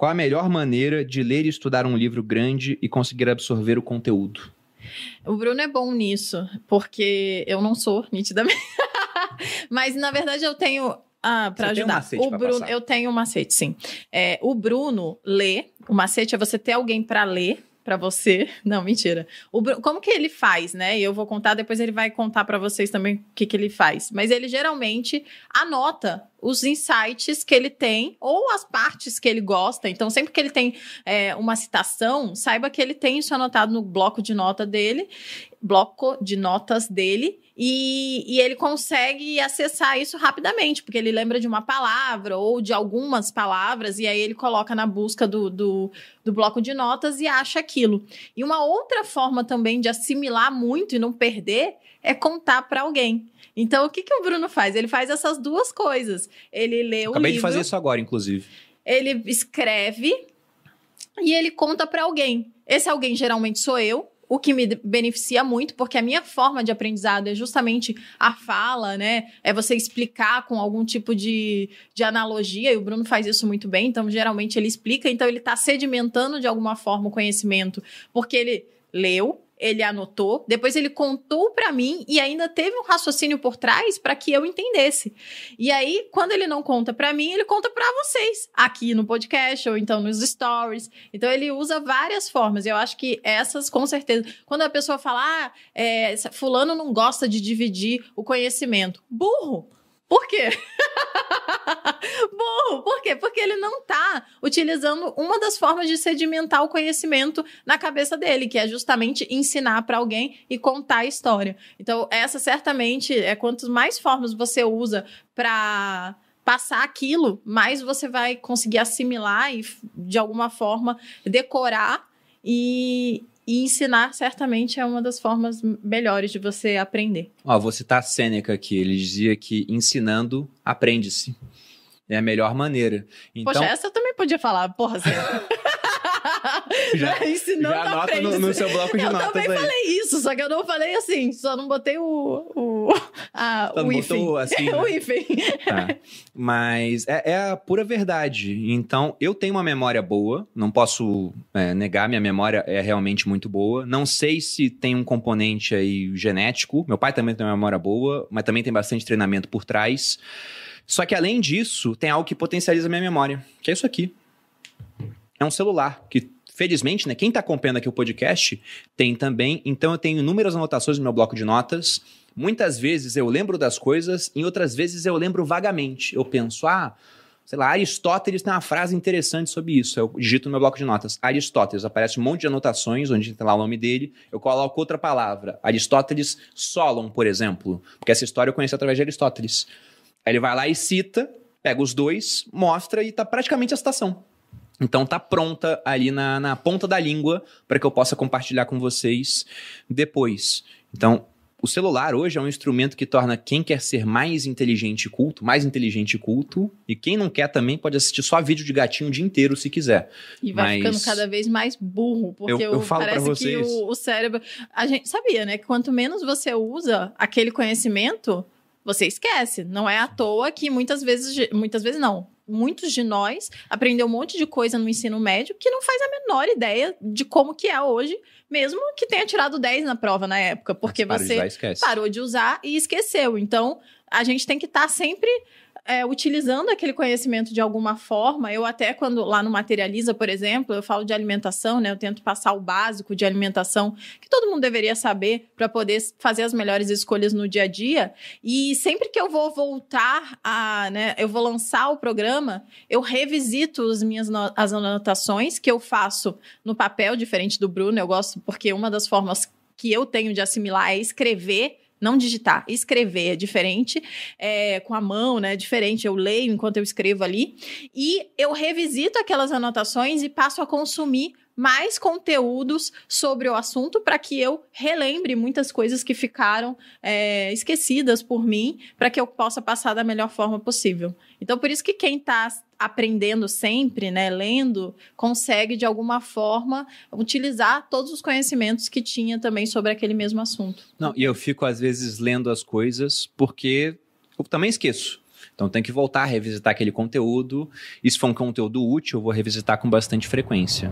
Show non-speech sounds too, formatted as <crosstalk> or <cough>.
Qual a melhor maneira de ler e estudar um livro grande e conseguir absorver o conteúdo? O Bruno é bom nisso, porque eu não sou, <laughs> nitidamente. Mas, na verdade, eu tenho ah, para ajudar. Um o Bruno, eu tenho um macete, sim. É, o Bruno lê. O macete é você ter alguém para ler para você. <laughs> Não, mentira. O Bruno, como que ele faz, né? Eu vou contar, depois ele vai contar para vocês também o que, que ele faz. Mas ele geralmente anota os insights que ele tem ou as partes que ele gosta. Então, sempre que ele tem é, uma citação, saiba que ele tem isso anotado no bloco de nota dele bloco de notas dele e, e, ele consegue acessar isso rapidamente, porque ele lembra de uma palavra ou de algumas palavras, e aí ele coloca na busca do, do, do bloco de notas e acha aquilo. E uma outra forma também de assimilar muito e não perder é contar para alguém. Então, o que, que o Bruno faz? Ele faz essas duas coisas. Ele lê o livro... Acabei de fazer isso agora, inclusive. Ele escreve e ele conta para alguém. Esse alguém geralmente sou eu, o que me beneficia muito, porque a minha forma de aprendizado é justamente a fala, né? É você explicar com algum tipo de, de analogia, e o Bruno faz isso muito bem, então geralmente ele explica, então ele está sedimentando de alguma forma o conhecimento, porque ele leu, ele anotou, depois ele contou para mim e ainda teve um raciocínio por trás para que eu entendesse. E aí, quando ele não conta para mim, ele conta para vocês, aqui no podcast ou então nos stories. Então ele usa várias formas. Eu acho que essas com certeza. Quando a pessoa fala, ah, é, fulano não gosta de dividir o conhecimento, burro. Por quê? <laughs> Burro, por quê? Porque ele não está utilizando uma das formas de sedimentar o conhecimento na cabeça dele, que é justamente ensinar para alguém e contar a história. Então, essa certamente é quanto mais formas você usa para passar aquilo, mais você vai conseguir assimilar e de alguma forma decorar e, e ensinar, certamente, é uma das formas melhores de você aprender. Ó, vou citar Sêneca aqui. Ele dizia que ensinando, aprende-se. É a melhor maneira. Então... Poxa, essa eu também podia falar, porra, <laughs> já, Aí, <laughs> senão já anota no, no seu bloco de eu notas. Eu também aí. falei isso, só que eu não falei assim, só não botei o. o a, Você o não hífen. botou assim. <laughs> Né? o hífen. Tá. Mas é, é, a pura verdade. Então, eu tenho uma memória boa, não posso é, negar, minha memória é realmente muito boa. Não sei se tem um componente aí genético. Meu pai também tem uma memória boa, mas também tem bastante treinamento por trás. Só que além disso, tem algo que potencializa minha memória, que é isso aqui. É um celular que felizmente, né, quem está acompanhando aqui o podcast tem também. Então eu tenho inúmeras anotações no meu bloco de notas. Muitas vezes eu lembro das coisas, em outras vezes eu lembro vagamente. Eu penso, ah, sei lá, Aristóteles tem uma frase interessante sobre isso. Eu digito no meu bloco de notas, Aristóteles, aparece um monte de anotações onde tem lá o nome dele, eu coloco outra palavra, Aristóteles Solon, por exemplo, porque essa história eu conheci através de Aristóteles. Aí ele vai lá e cita, pega os dois, mostra e está praticamente a citação. Então tá pronta ali na, na ponta da língua para que eu possa compartilhar com vocês depois. Então, o celular hoje é um instrumento que torna quem quer ser mais inteligente e culto, mais inteligente e culto, e quem não quer também pode assistir só vídeo de gatinho o dia inteiro se quiser. E vai Mas... ficando cada vez mais burro, porque eu, eu o, parece vocês... que o, o cérebro. A gente sabia, né? Que quanto menos você usa aquele conhecimento, você esquece. Não é à toa que muitas vezes, muitas vezes não muitos de nós, aprendeu um monte de coisa no ensino médio que não faz a menor ideia de como que é hoje, mesmo que tenha tirado 10 na prova na época, porque você parou de usar e esqueceu. Então, a gente tem que estar tá sempre é, utilizando aquele conhecimento de alguma forma. Eu até quando lá no Materializa, por exemplo, eu falo de alimentação, né? Eu tento passar o básico de alimentação que todo mundo deveria saber para poder fazer as melhores escolhas no dia a dia. E sempre que eu vou voltar a, né, eu vou lançar o programa, eu revisito as minhas no... as anotações que eu faço no papel diferente do Bruno. Eu gosto porque uma das formas que eu tenho de assimilar é escrever não digitar, escrever é diferente, é, com a mão, né? É diferente, eu leio enquanto eu escrevo ali. E eu revisito aquelas anotações e passo a consumir mais conteúdos sobre o assunto para que eu relembre muitas coisas que ficaram é, esquecidas por mim, para que eu possa passar da melhor forma possível. Então, por isso que quem está aprendendo sempre, né, lendo, consegue de alguma forma utilizar todos os conhecimentos que tinha também sobre aquele mesmo assunto. Não, e eu fico às vezes lendo as coisas porque eu também esqueço. Então tem que voltar a revisitar aquele conteúdo. E se for um conteúdo útil, eu vou revisitar com bastante frequência.